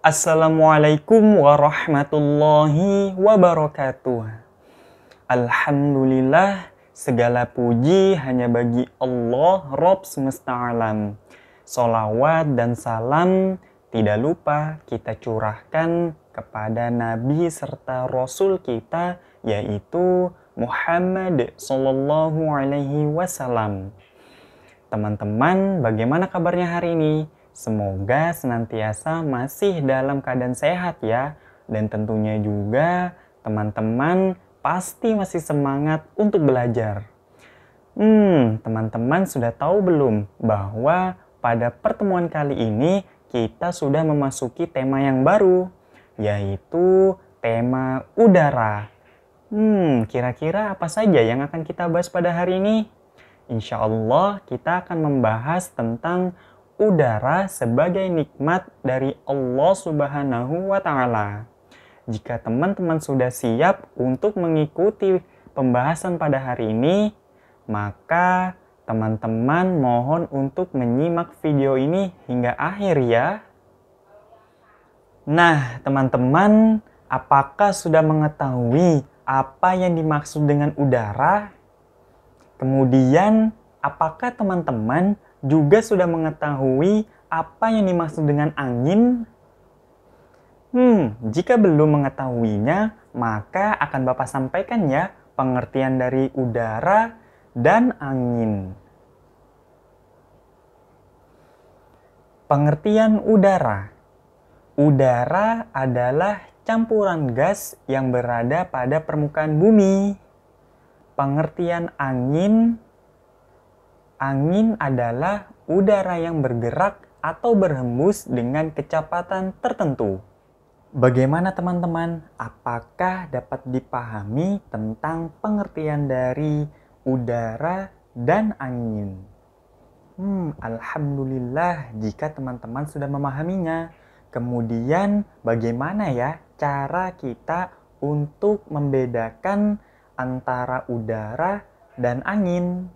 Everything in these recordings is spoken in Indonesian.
Assalamualaikum warahmatullahi wabarakatuh. Alhamdulillah, segala puji hanya bagi Allah Rob semesta alam. Solawat dan salam tidak lupa kita curahkan kepada Nabi serta Rasul kita yaitu Muhammad Sallallahu Alaihi Wasallam. Teman-teman, bagaimana kabarnya hari ini? Semoga senantiasa masih dalam keadaan sehat ya, dan tentunya juga teman-teman pasti masih semangat untuk belajar. Hmm, teman-teman sudah tahu belum bahwa pada pertemuan kali ini kita sudah memasuki tema yang baru, yaitu tema udara. Hmm, kira-kira apa saja yang akan kita bahas pada hari ini? Insya Allah kita akan membahas tentang udara sebagai nikmat dari Allah Subhanahu wa taala. Jika teman-teman sudah siap untuk mengikuti pembahasan pada hari ini, maka teman-teman mohon untuk menyimak video ini hingga akhir ya. Nah, teman-teman, apakah sudah mengetahui apa yang dimaksud dengan udara? Kemudian, apakah teman-teman juga sudah mengetahui apa yang dimaksud dengan angin? Hmm, jika belum mengetahuinya, maka akan Bapak sampaikan ya pengertian dari udara dan angin. Pengertian udara. Udara adalah campuran gas yang berada pada permukaan bumi. Pengertian angin Angin adalah udara yang bergerak atau berhembus dengan kecepatan tertentu. Bagaimana teman-teman? Apakah dapat dipahami tentang pengertian dari udara dan angin? Hmm, alhamdulillah jika teman-teman sudah memahaminya. Kemudian bagaimana ya cara kita untuk membedakan antara udara dan angin?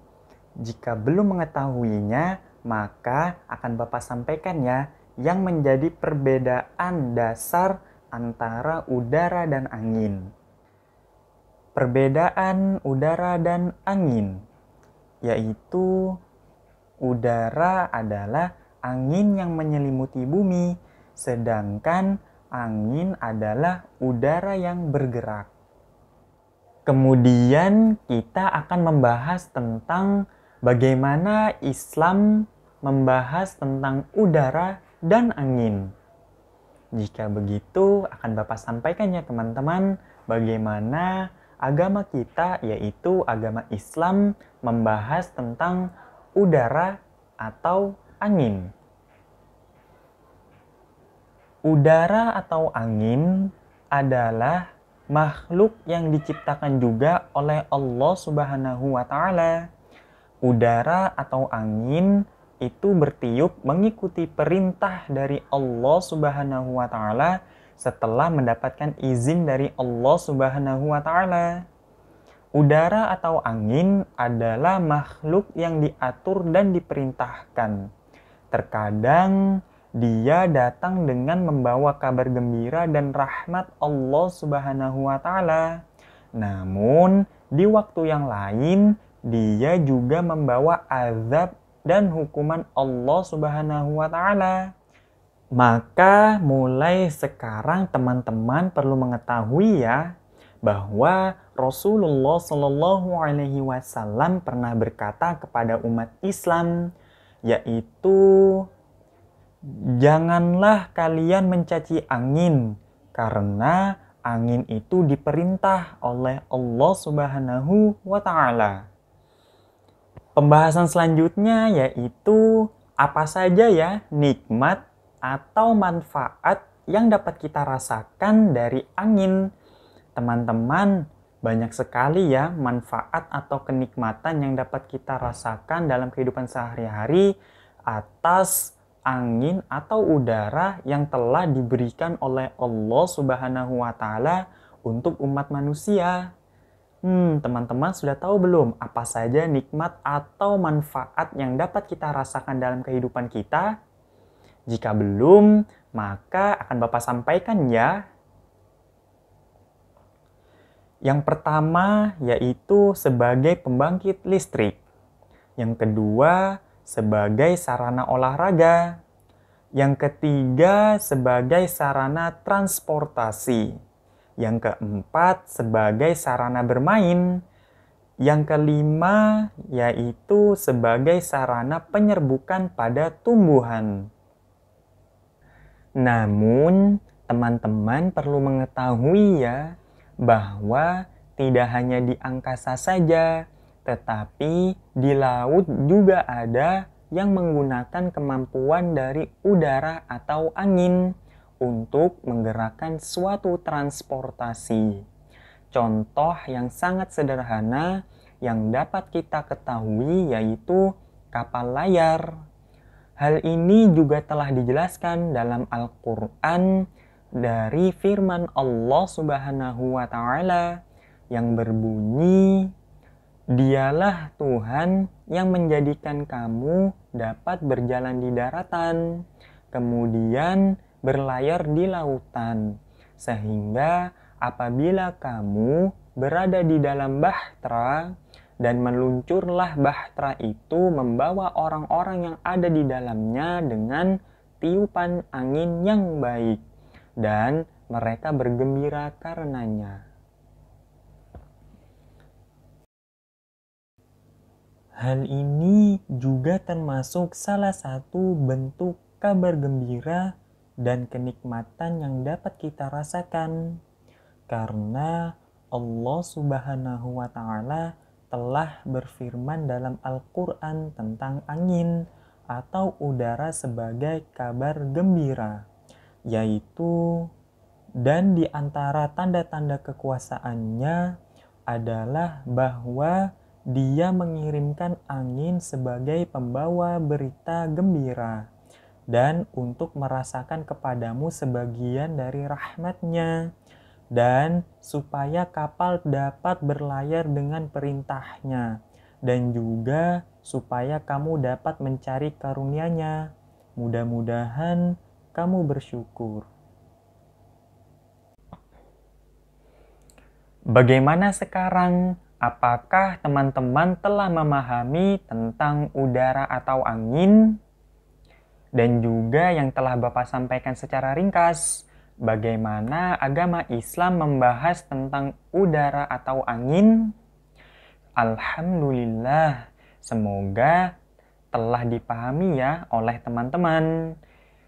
Jika belum mengetahuinya, maka akan Bapak sampaikan ya yang menjadi perbedaan dasar antara udara dan angin. Perbedaan udara dan angin yaitu udara adalah angin yang menyelimuti bumi, sedangkan angin adalah udara yang bergerak. Kemudian kita akan membahas tentang bagaimana Islam membahas tentang udara dan angin. Jika begitu, akan Bapak sampaikan ya teman-teman bagaimana agama kita yaitu agama Islam membahas tentang udara atau angin. Udara atau angin adalah makhluk yang diciptakan juga oleh Allah Subhanahu wa taala udara atau angin itu bertiup mengikuti perintah dari Allah Subhanahu wa taala setelah mendapatkan izin dari Allah Subhanahu wa taala. Udara atau angin adalah makhluk yang diatur dan diperintahkan. Terkadang dia datang dengan membawa kabar gembira dan rahmat Allah Subhanahu wa taala. Namun, di waktu yang lain dia juga membawa azab dan hukuman Allah Subhanahu wa taala. Maka mulai sekarang teman-teman perlu mengetahui ya bahwa Rasulullah Shallallahu Alaihi Wasallam pernah berkata kepada umat Islam, yaitu janganlah kalian mencaci angin karena angin itu diperintah oleh Allah Subhanahu wa taala. Pembahasan selanjutnya yaitu apa saja ya nikmat atau manfaat yang dapat kita rasakan dari angin. Teman-teman, banyak sekali ya manfaat atau kenikmatan yang dapat kita rasakan dalam kehidupan sehari-hari atas angin atau udara yang telah diberikan oleh Allah Subhanahu wa taala untuk umat manusia. Hmm, teman-teman sudah tahu belum apa saja nikmat atau manfaat yang dapat kita rasakan dalam kehidupan kita? Jika belum, maka akan Bapak sampaikan ya. Yang pertama yaitu sebagai pembangkit listrik. Yang kedua sebagai sarana olahraga. Yang ketiga sebagai sarana transportasi. Yang keempat, sebagai sarana bermain. Yang kelima, yaitu sebagai sarana penyerbukan pada tumbuhan. Namun, teman-teman perlu mengetahui ya bahwa tidak hanya di angkasa saja, tetapi di laut juga ada yang menggunakan kemampuan dari udara atau angin untuk menggerakkan suatu transportasi. Contoh yang sangat sederhana yang dapat kita ketahui yaitu kapal layar. Hal ini juga telah dijelaskan dalam Al-Qur'an dari firman Allah Subhanahu wa taala yang berbunyi Dialah Tuhan yang menjadikan kamu dapat berjalan di daratan, kemudian berlayar di lautan, sehingga apabila kamu berada di dalam bahtera, dan meluncurlah bahtera itu membawa orang-orang yang ada di dalamnya dengan tiupan angin yang baik, dan mereka bergembira karenanya. Hal ini juga termasuk salah satu bentuk kabar gembira dan kenikmatan yang dapat kita rasakan karena Allah Subhanahu wa taala telah berfirman dalam Al-Qur'an tentang angin atau udara sebagai kabar gembira yaitu dan di antara tanda-tanda kekuasaannya adalah bahwa dia mengirimkan angin sebagai pembawa berita gembira dan untuk merasakan kepadamu sebagian dari rahmatnya dan supaya kapal dapat berlayar dengan perintahnya dan juga supaya kamu dapat mencari karunia-Nya. Mudah-mudahan kamu bersyukur. Bagaimana sekarang? Apakah teman-teman telah memahami tentang udara atau angin? dan juga yang telah Bapak sampaikan secara ringkas bagaimana agama Islam membahas tentang udara atau angin. Alhamdulillah, semoga telah dipahami ya oleh teman-teman.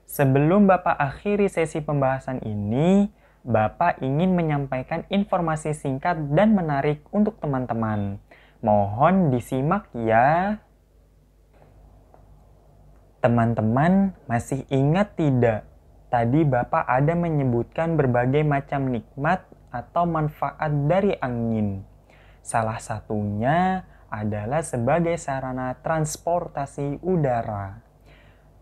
Sebelum Bapak akhiri sesi pembahasan ini, Bapak ingin menyampaikan informasi singkat dan menarik untuk teman-teman. Mohon disimak ya. Teman-teman masih ingat tidak? Tadi Bapak ada menyebutkan berbagai macam nikmat atau manfaat dari angin. Salah satunya adalah sebagai sarana transportasi udara.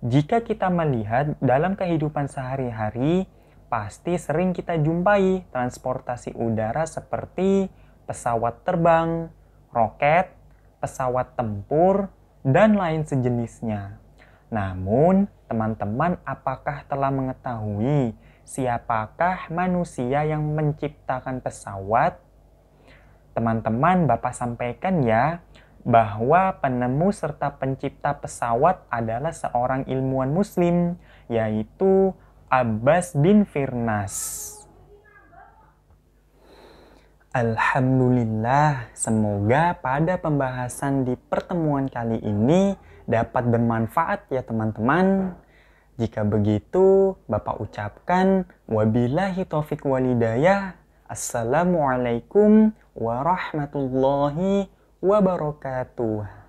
Jika kita melihat dalam kehidupan sehari-hari, pasti sering kita jumpai transportasi udara seperti pesawat terbang, roket, pesawat tempur, dan lain sejenisnya. Namun, teman-teman apakah telah mengetahui siapakah manusia yang menciptakan pesawat? Teman-teman, Bapak sampaikan ya bahwa penemu serta pencipta pesawat adalah seorang ilmuwan muslim yaitu Abbas bin Firnas. Alhamdulillah, semoga pada pembahasan di pertemuan kali ini dapat bermanfaat ya teman-teman. Jika begitu, Bapak ucapkan wabillahi taufik walidayah. Assalamualaikum warahmatullahi wabarakatuh.